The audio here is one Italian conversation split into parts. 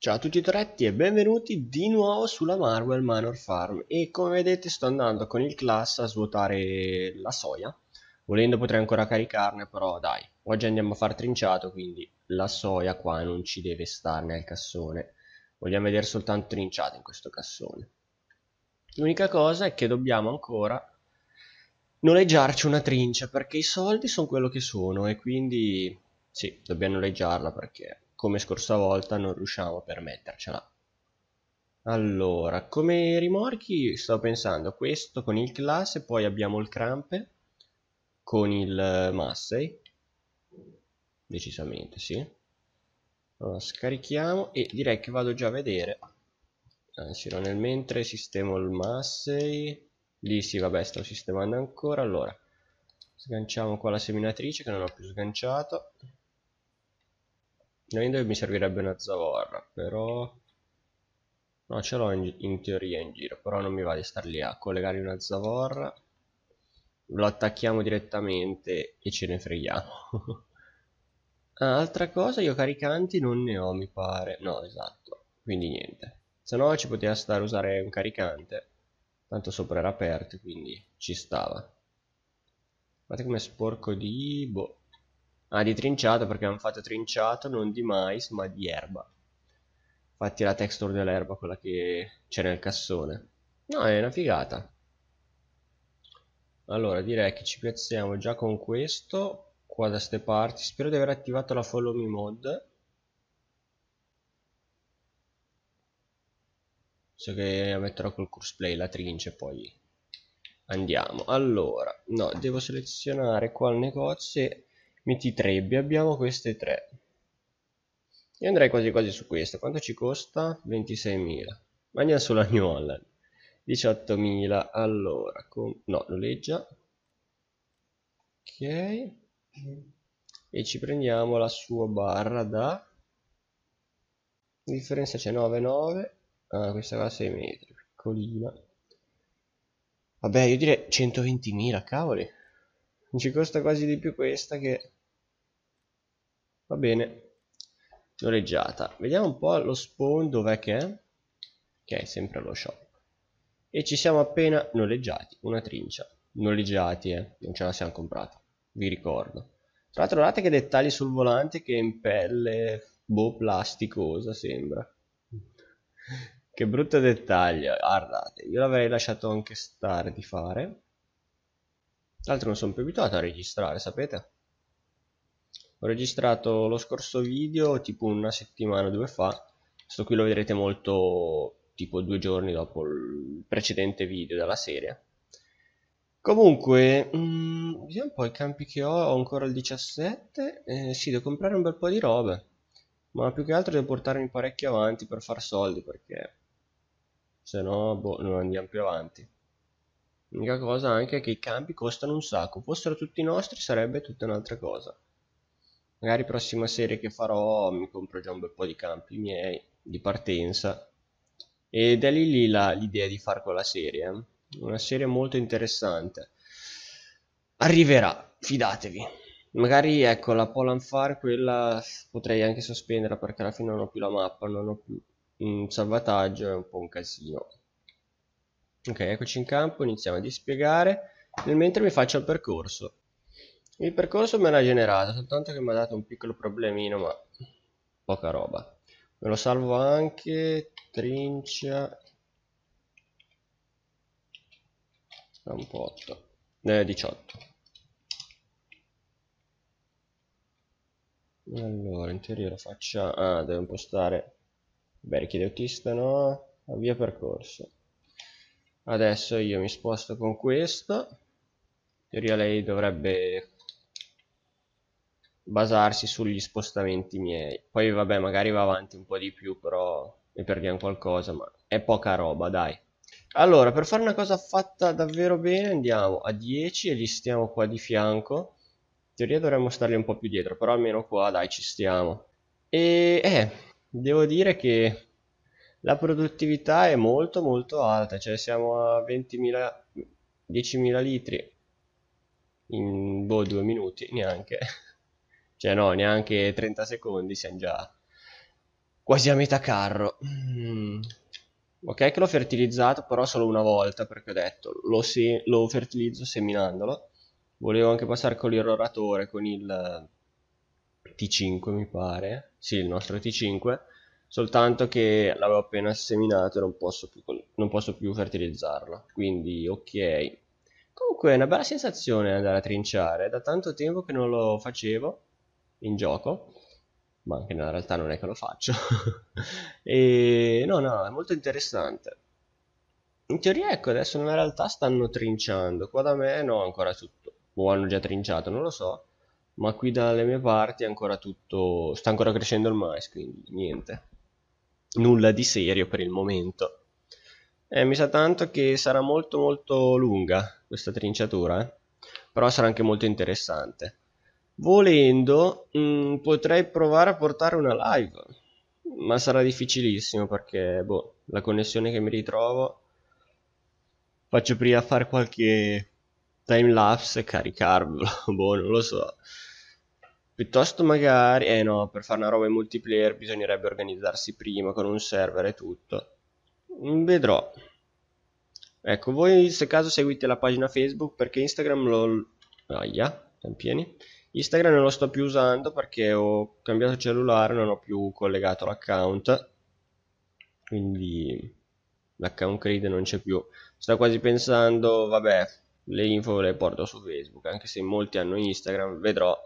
Ciao a tutti tretti e benvenuti di nuovo sulla Marvel Manor Farm e come vedete sto andando con il class a svuotare la soia volendo potrei ancora caricarne però dai oggi andiamo a far trinciato quindi la soia qua non ci deve stare nel cassone vogliamo vedere soltanto trinciato in questo cassone l'unica cosa è che dobbiamo ancora noleggiarci una trincia perché i soldi sono quello che sono e quindi sì dobbiamo noleggiarla perché come scorsa volta non riusciamo a permettercela. Allora, come rimorchi sto pensando questo con il class e poi abbiamo il crampe con il massey. Decisamente sì. Allora, scarichiamo e direi che vado già a vedere. Anzi, nel mentre sistemo il massey. Lì sì, vabbè, sto sistemando ancora. Allora, sganciamo qua la seminatrice che non ho più sganciato. Non è che mi servirebbe una zavorra, però... No, ce l'ho in, in, teoria in giro, però non mi va di star lì a collegare una zavorra. Lo attacchiamo direttamente e ce ne freghiamo. ah, altra cosa, io caricanti non ne ho, mi pare. No, esatto. Quindi niente. Se no ci poteva stare usare un caricante. Tanto sopra era aperto, quindi ci stava. Guardate come sporco di... Boh. Ah, di trinciato perché hanno fatto trinciato non di mais ma di erba. Infatti la texture dell'erba, quella che c'è nel cassone. No, è una figata. Allora, direi che ci piazziamo già con questo, qua da ste parti. Spero di aver attivato la follow me mod. So che metterò col curse play la trince e poi andiamo. Allora, no, devo selezionare qua il negozio metti mittitrebbe abbiamo queste tre io andrei quasi quasi su questa quanto ci costa? 26.000 ma andiamo solo New Holland 18.000 allora con... no noleggia ok e ci prendiamo la sua barra da la differenza c'è 9,9 ah, questa qua 6 metri piccolina vabbè io direi 120.000 cavoli ci costa quasi di più questa che va bene noleggiata vediamo un po' lo spawn dov'è che è che è sempre lo shop e ci siamo appena noleggiati una trincia noleggiati eh non ce la siamo comprata vi ricordo tra l'altro guardate che dettagli sul volante che in pelle boh plasticosa sembra che brutto dettaglio guardate io l'avrei lasciato anche stare di fare tra l'altro non sono più abituato a registrare sapete ho registrato lo scorso video tipo una settimana, o due fa questo qui lo vedrete molto tipo due giorni dopo il precedente video della serie comunque mh, mm, vediamo un po' i campi che ho ho ancora il 17 eh, sì, devo comprare un bel po' di robe ma più che altro devo portarmi parecchio avanti per far soldi perché se no boh, non andiamo più avanti l'unica cosa anche è che i campi costano un sacco fossero tutti nostri sarebbe tutta un'altra cosa magari prossima serie che farò mi compro già un bel po' di campi miei di partenza ed è lì, lì l'idea di far quella serie eh. una serie molto interessante arriverà fidatevi magari ecco la Poland Far quella potrei anche sospenderla perché alla fine non ho più la mappa non ho più un salvataggio è un po' un casino ok eccoci in campo iniziamo a dispiegare nel mentre mi faccio il percorso il percorso me l'ha generato, soltanto che mi ha dato un piccolo problemino, ma poca roba. Me lo salvo anche, trincia, eh, un po' 8, eh, 18. Allora, in teoria lo faccia, ah, devo impostare, beh, di autista, no, avvia percorso. Adesso io mi sposto con questo, in teoria lei dovrebbe basarsi sugli spostamenti miei. Poi vabbè, magari va avanti un po' di più, però ne perdiamo qualcosa, ma è poca roba, dai. Allora, per fare una cosa fatta davvero bene andiamo a 10 e li stiamo qua di fianco. In teoria dovremmo starli un po' più dietro, però almeno qua, dai, ci stiamo. E, eh, devo dire che la produttività è molto molto alta, cioè siamo a 20.000, 10.000 litri in, boh, due minuti neanche. Cioè no, neanche 30 secondi, siamo già quasi a metà carro. Mm. Ok che l'ho fertilizzato, però solo una volta, perché ho detto, lo, se lo fertilizzo seminandolo. Volevo anche passare con l'irroratore, con il T5 mi pare, sì il nostro T5, soltanto che l'avevo appena seminato e non posso, più, non posso più fertilizzarlo, quindi ok. Comunque è una bella sensazione andare a trinciare, da tanto tempo che non lo facevo in gioco, ma anche nella realtà non è che lo faccio. e no, no, è molto interessante. In teoria, ecco, adesso nella realtà stanno trinciando. Qua da me no, ancora tutto. O hanno già trinciato, non lo so. Ma qui dalle mie parti è ancora tutto. Sta ancora crescendo il mais, quindi niente. Nulla di serio per il momento. Eh, mi sa tanto che sarà molto molto lunga questa trinciatura, eh? però sarà anche molto interessante. Volendo, mh, mm, potrei provare a portare una live, ma sarà difficilissimo perché boh, la connessione che mi ritrovo faccio prima fare qualche time lapse e caricarvelo, boh, non lo so. Piuttosto magari, eh no, per fare una roba in multiplayer bisognerebbe organizzarsi prima con un server e tutto. Mm, vedrò. Ecco, voi se caso seguite la pagina Facebook perché Instagram lo... Aia, tempieni. Instagram non lo sto più usando perché ho cambiato cellulare, non ho più collegato l'account, quindi l'account Creed non c'è più. Sto quasi pensando, vabbè, le info le porto su Facebook, anche se molti hanno Instagram, vedrò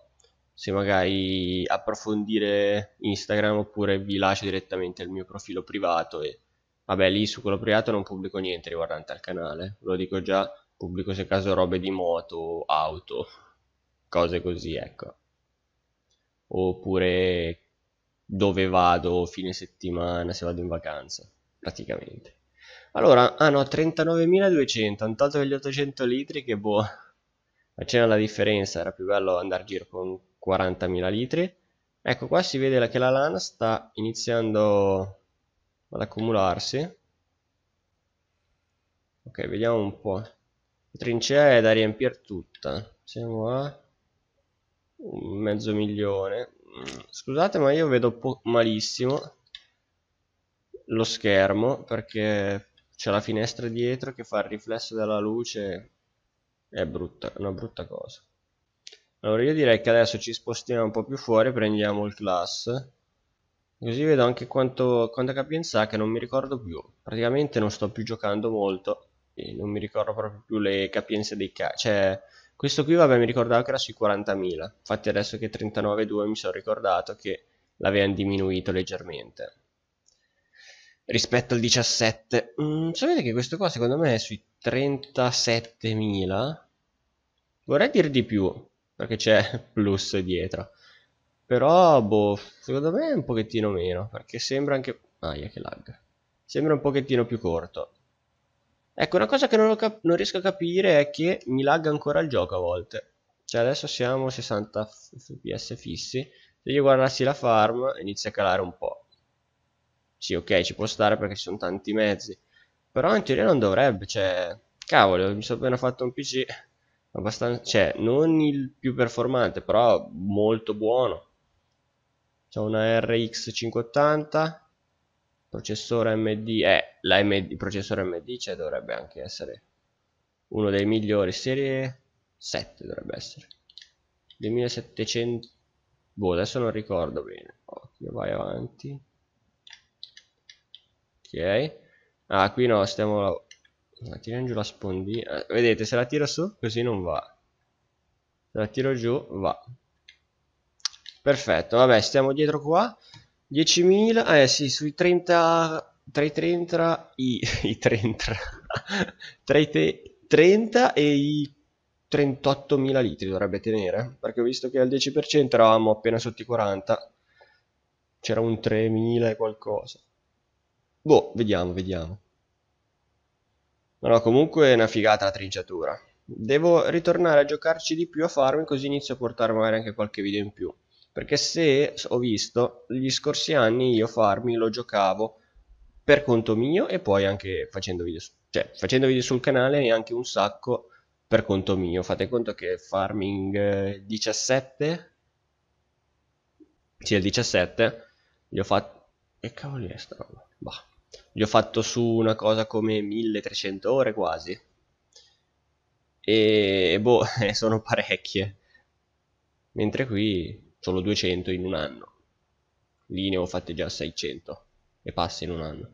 se magari approfondire Instagram oppure vi lascio direttamente il mio profilo privato e vabbè lì su quello privato non pubblico niente riguardante al canale, lo dico già, pubblico se caso robe di moto, auto, cose così, ecco. Oppure dove vado fine settimana, se vado in vacanza, praticamente. Allora, ah no, 39.200, tanto degli 800 litri che boh, c'era la differenza, era più bello andare a giro con 40.000 litri. Ecco, qua si vede che la lana sta iniziando ad accumularsi. Ok, vediamo un po'. La trincea è da riempire tutta. Siamo a un mezzo milione scusate ma io vedo malissimo lo schermo perché c'è la finestra dietro che fa il riflesso della luce è brutta, una brutta cosa allora io direi che adesso ci spostiamo un po' più fuori prendiamo il class così vedo anche quanto, quanta capienza che non mi ricordo più praticamente non sto più giocando molto e non mi ricordo proprio più le capienze dei casi cioè questo qui, vabbè, mi ricordavo che era sui 40.000. Infatti adesso che 39,2 mi sono ricordato che l'avevano diminuito leggermente. Rispetto al 17. Mm, sapete che questo qua secondo me è sui 37.000? Vorrei dire di più, perché c'è plus dietro. Però, boh, secondo me è un pochettino meno, perché sembra anche... Aia, ah, che lag. Sembra un pochettino più corto. Ecco, una cosa che non, non, riesco a capire è che mi lagga ancora il gioco a volte. Cioè adesso siamo 60 fps fissi. Se io guardassi la farm inizia a calare un po'. Sì, ok, ci può stare perché ci sono tanti mezzi. Però in teoria non dovrebbe, cioè... Cavolo, mi sono appena fatto un PC abbastanza... Cioè, non il più performante, però molto buono. C'è una RX 580 processore AMD è eh, il processore AMD cioè dovrebbe anche essere uno dei migliori serie 7 dovrebbe essere 2700 boh adesso non ricordo bene occhio vai avanti ok ah qui no stiamo la... la giù la spondina eh, vedete se la tiro su così non va se la tiro giù va perfetto vabbè stiamo dietro qua 10.000, ah, eh sì, sui 30, tra i 30, i, 30, tra i te, 30 e i 38.000 litri dovrebbe tenere, perché ho visto che al 10% eravamo appena sotto i 40, c'era un 3.000 e qualcosa. Boh, vediamo, vediamo. No, comunque è una figata la trinciatura. Devo ritornare a giocarci di più a farmi, così inizio a portare magari anche qualche video in più perché se ho visto gli scorsi anni io farmi lo giocavo per conto mio e poi anche facendo video, cioè facendo video sul canale e anche un sacco per conto mio. Fate conto che farming 17 eh, sì, il 17 gli ho fatto e cavoli è sta roba? Bah. Gli ho fatto su una cosa come 1300 ore quasi. E boh, sono parecchie. Mentre qui solo 200 in un anno lì ne ho fatte già 600 e passa in un anno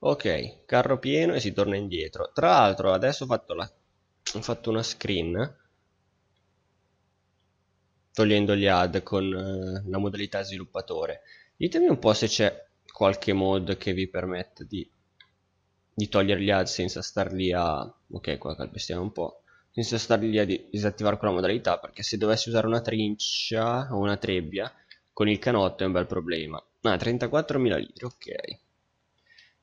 ok carro pieno e si torna indietro tra l'altro adesso ho fatto, la... ho fatto una screen togliendo gli ad con eh, la modalità sviluppatore ditemi un po' se c'è qualche mod che vi permette di, di togliere gli ad senza star lì a ok qua calpestiamo un po' senza stare lì a disattivare quella modalità perché se dovessi usare una trincia o una trebbia con il canotto è un bel problema ah 34.000 litri ok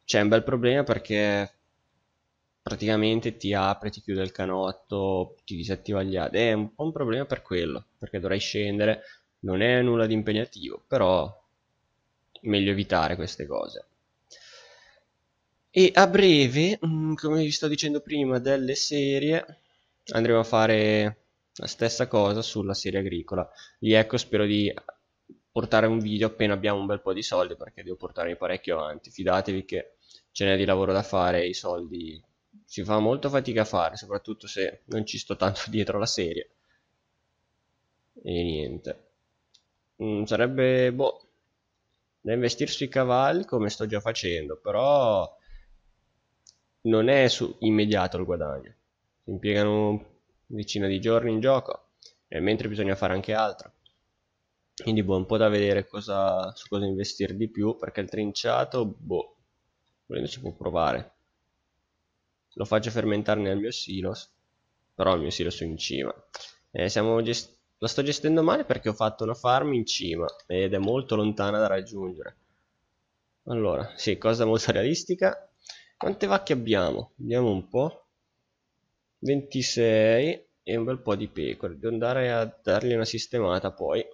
c'è un bel problema perché praticamente ti apre, ti chiude il canotto, ti disattiva gli AD. È un po' un problema per quello, perché dovrai scendere, non è nulla di impegnativo, però meglio evitare queste cose. E a breve, mm, come vi sto dicendo prima, delle serie andremo a fare la stessa cosa sulla serie agricola. Lì ecco spero di portare un video appena abbiamo un bel po' di soldi perché devo portarmi parecchio avanti. Fidatevi che ce n'è di lavoro da fare, i soldi si fa molto fatica a fare, soprattutto se non ci sto tanto dietro la serie. E niente. Mm, sarebbe boh, da investire sui cavalli come sto già facendo, però non è immediato il guadagno si impiegano decina di giorni in gioco e mentre bisogna fare anche altro quindi boh, un po' da vedere cosa, su cosa investire di più perché il trinciato boh volendo si può provare lo faccio fermentare nel mio silos però il mio silos è in cima eh, la sto gestendo male perché ho fatto una farm in cima ed è molto lontana da raggiungere allora, sì, cosa molto realistica quante vacche abbiamo? vediamo un po' 26 e un bel po' di pecore devo andare a dargli una sistemata poi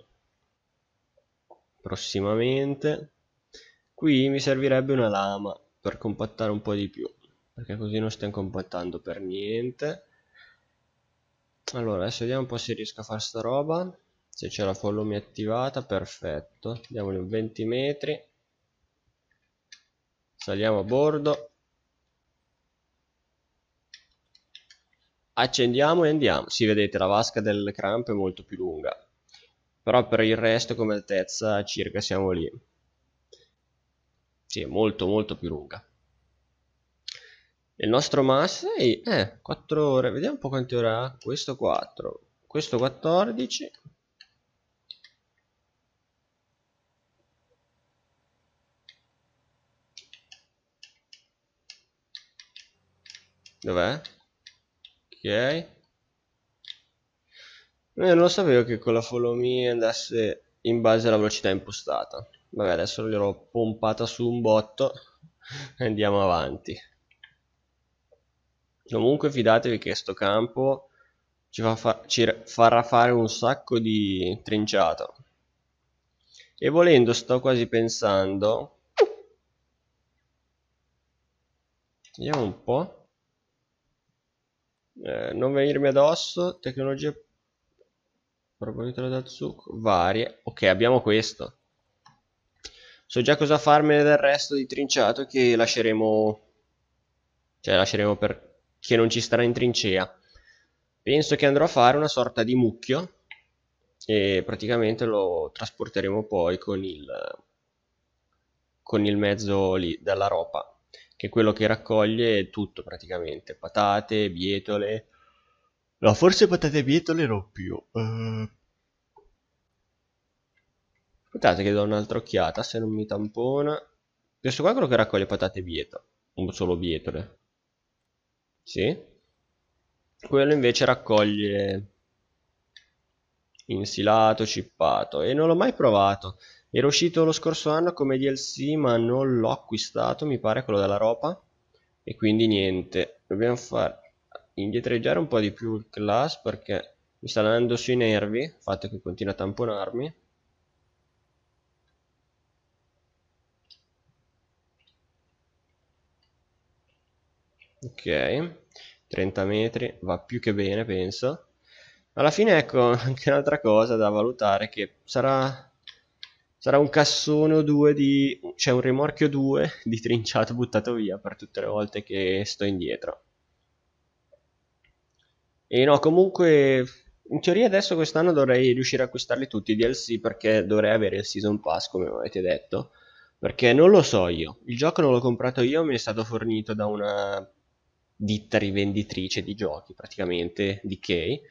prossimamente qui mi servirebbe una lama per compattare un po' di più perché così non stiamo compattando per niente allora adesso vediamo un po' se riesco a fare sta roba se c'è la follow mi attivata perfetto diamogli un 20 metri saliamo a bordo accendiamo e andiamo si vedete la vasca del cramp è molto più lunga però per il resto come altezza circa siamo lì sì, è molto molto più lunga il nostro mass è eh, 4 ore vediamo un po' quante ore ha questo 4 questo 14 dov'è? ok eh, non lo sapevo che con la follow me andasse in base alla velocità impostata vabbè adesso gliel'ho pompata su un botto e andiamo avanti comunque fidatevi che sto campo ci, fa fa ci farà fare un sacco di trinciato e volendo sto quasi pensando vediamo un po' eh, non venirmi addosso, tecnologie proponitelo da succo, varie. Ok, abbiamo questo. So già cosa farmene del resto di trinciato che lasceremo, cioè lasceremo per che non ci starà in trincea. Penso che andrò a fare una sorta di mucchio e praticamente lo trasporteremo poi con il, con il mezzo lì della ropa che è quello che raccoglie tutto praticamente, patate, bietole, no forse patate e bietole non più, uh... aspettate che do un'altra occhiata se non mi tampona, questo qua è quello che raccoglie patate e bietole, non solo bietole, sì, quello invece raccoglie insilato, cippato e non l'ho mai provato era uscito lo scorso anno come DLC, ma non l'ho acquistato, mi pare quello della ropa. E quindi niente, dobbiamo far indietreggiare un po' di più il class perché mi sta dando sui nervi, il fatto che continua a tamponarmi. Ok, 30 metri, va più che bene penso. Alla fine ecco anche un'altra cosa da valutare che sarà sarà un cassone o due di... cioè un rimorchio o due di trinciato buttato via per tutte le volte che sto indietro. E no, comunque in teoria adesso quest'anno dovrei riuscire a acquistarli tutti i DLC perché dovrei avere il Season Pass come avete detto. Perché non lo so io, il gioco non l'ho comprato io, mi è stato fornito da una ditta rivenditrice di giochi praticamente, di Key.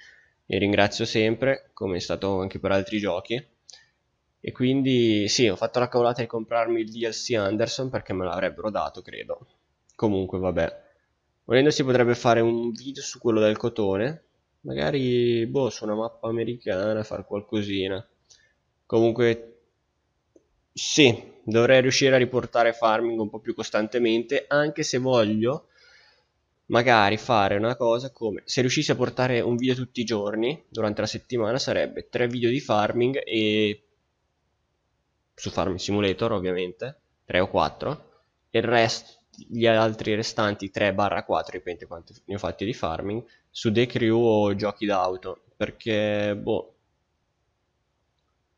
E ringrazio sempre, come è stato anche per altri giochi. E quindi sì, ho fatto la cavolata di comprarmi il DLC Anderson perché me l'avrebbero dato, credo. Comunque, vabbè. Volendo si potrebbe fare un video su quello del cotone. Magari, boh, su una mappa americana, far qualcosina. Comunque, sì, dovrei riuscire a riportare farming un po' più costantemente, anche se voglio magari fare una cosa come se riuscissi a portare un video tutti i giorni durante la settimana sarebbe tre video di farming e su Farm Simulator ovviamente, 3 o 4, e il resto, gli altri restanti 3-4, dipende quanti ne ho fatti di farming, su The crew o giochi d'auto, perché boh,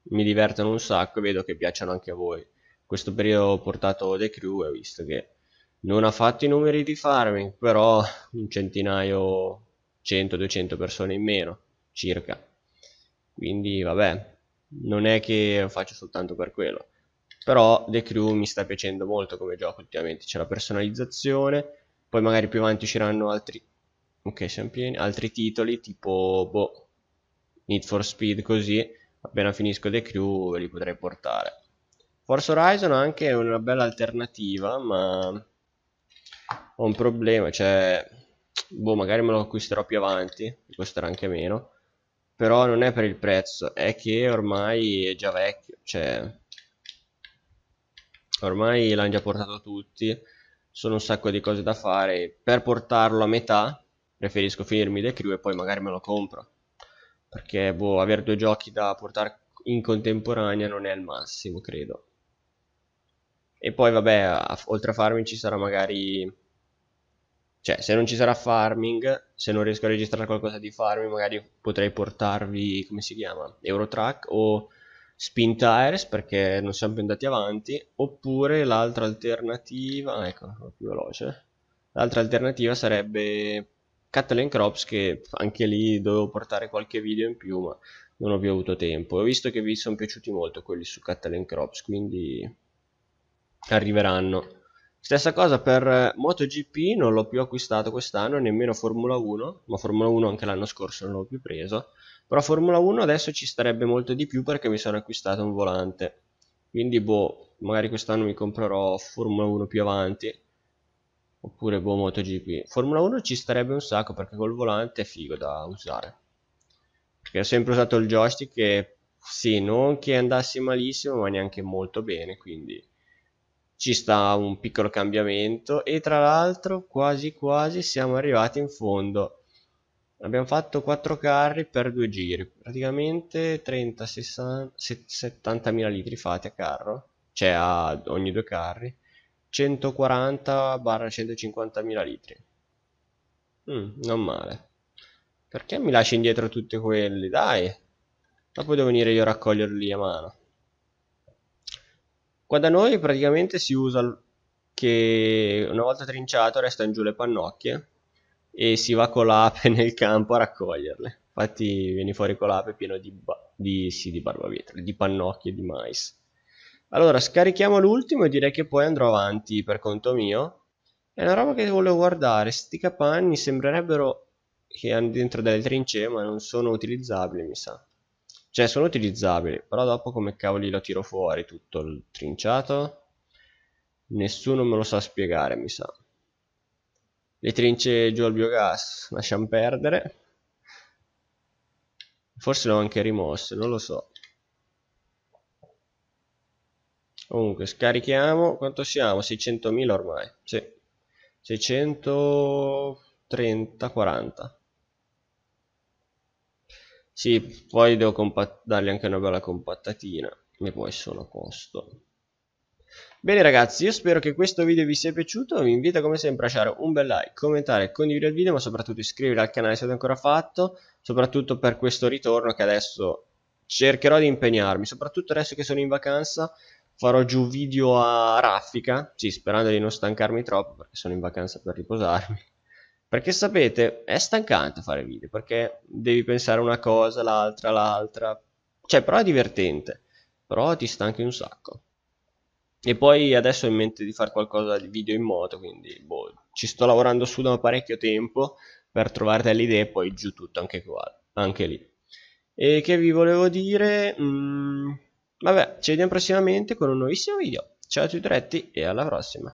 mi divertono un sacco e vedo che piacciono anche a voi. Questo periodo ho portato The crew e ho visto che non ha fatto i numeri di farming, però un centinaio, 100-200 persone in meno, circa. Quindi vabbè, non è che lo faccio soltanto per quello. Però The Crew mi sta piacendo molto come gioco ultimamente, c'è la personalizzazione, poi magari più avanti usciranno altri, okay, siamo pieni, altri titoli tipo boh, Need for Speed così, appena finisco The Crew ve li potrei portare. Forza Horizon anche è una bella alternativa, ma ho un problema, cioè boh, magari me lo acquisterò più avanti, costerà anche meno però non è per il prezzo, è che ormai è già vecchio, cioè ormai l'hanno già portato tutti, sono un sacco di cose da fare, per portarlo a metà preferisco finirmi The Crew e poi magari me lo compro, perché boh, avere due giochi da portare in contemporanea non è il massimo, credo. E poi vabbè, oltre a farmi ci sarà magari cioè, se non ci sarà farming, se non riesco a registrare qualcosa di farming, magari potrei portarvi, come si chiama, Eurotrack o Spin Tires, perché non siamo più andati avanti, oppure l'altra alternativa, ah, ecco, più veloce, l'altra alternativa sarebbe Catalan Crops, che anche lì dovevo portare qualche video in più, ma non ho più avuto tempo. Ho visto che vi sono piaciuti molto quelli su Catalan Crops, quindi arriveranno. Stessa cosa per eh, MotoGP, non l'ho più acquistato quest'anno, nemmeno Formula 1, ma Formula 1 anche l'anno scorso non l'ho più preso, però Formula 1 adesso ci starebbe molto di più perché mi sono acquistato un volante, quindi boh, magari quest'anno mi comprerò Formula 1 più avanti, oppure boh MotoGP. Formula 1 ci starebbe un sacco perché col volante è figo da usare, perché ho sempre usato il joystick e sì, non che andasse malissimo, ma neanche molto bene, quindi ci sta un piccolo cambiamento e tra l'altro quasi quasi siamo arrivati in fondo abbiamo fatto 4 carri per due giri praticamente 30 60 70.000 litri fatti a carro cioè a ogni due carri 140 150.000 litri mm, non male perché mi lasci indietro tutti quelli dai dopo devo venire io a raccoglierli a mano Qua da noi praticamente si usa che una volta trinciato restano giù le pannocchie e si va con l'ape nel campo a raccoglierle. Infatti vieni fuori con l'ape pieno di, ba- di, sì, di barbabietole, di pannocchie, di mais. Allora, scarichiamo l'ultimo e direi che poi andrò avanti per conto mio. È una roba che volevo guardare, sti capanni sembrerebbero che hanno dentro delle trincee ma non sono utilizzabili mi sa. Cioè, sono utilizzabili, però dopo come cavoli lo tiro fuori tutto il trinciato? Nessuno me lo sa spiegare, mi sa. Le trince giù al biogas, lasciamo perdere. Forse l'ho anche rimosse, non lo so. Comunque, scarichiamo. Quanto siamo? 600.000 ormai. Sì. 630-40. Sì, poi devo dargli anche una bella compattatina e poi sono a posto. Bene ragazzi, io spero che questo video vi sia piaciuto, vi invito come sempre a lasciare un bel like, commentare, condividere il video, ma soprattutto iscrivervi al canale se non ancora fatto, soprattutto per questo ritorno che adesso cercherò di impegnarmi, soprattutto adesso che sono in vacanza farò giù video a raffica, sì, sperando di non stancarmi troppo perché sono in vacanza per riposarmi perché sapete, è stancante fare video, perché devi pensare una cosa, l'altra, l'altra. Cioè, però è divertente, però ti stanchi un sacco. E poi adesso ho in mente di fare qualcosa di video in moto, quindi boh, ci sto lavorando su da parecchio tempo per trovare delle idee e poi giù tutto anche, qua, anche lì. E che vi volevo dire? Mm, vabbè, ci vediamo prossimamente con un nuovissimo video. Ciao a tutti e alla prossima!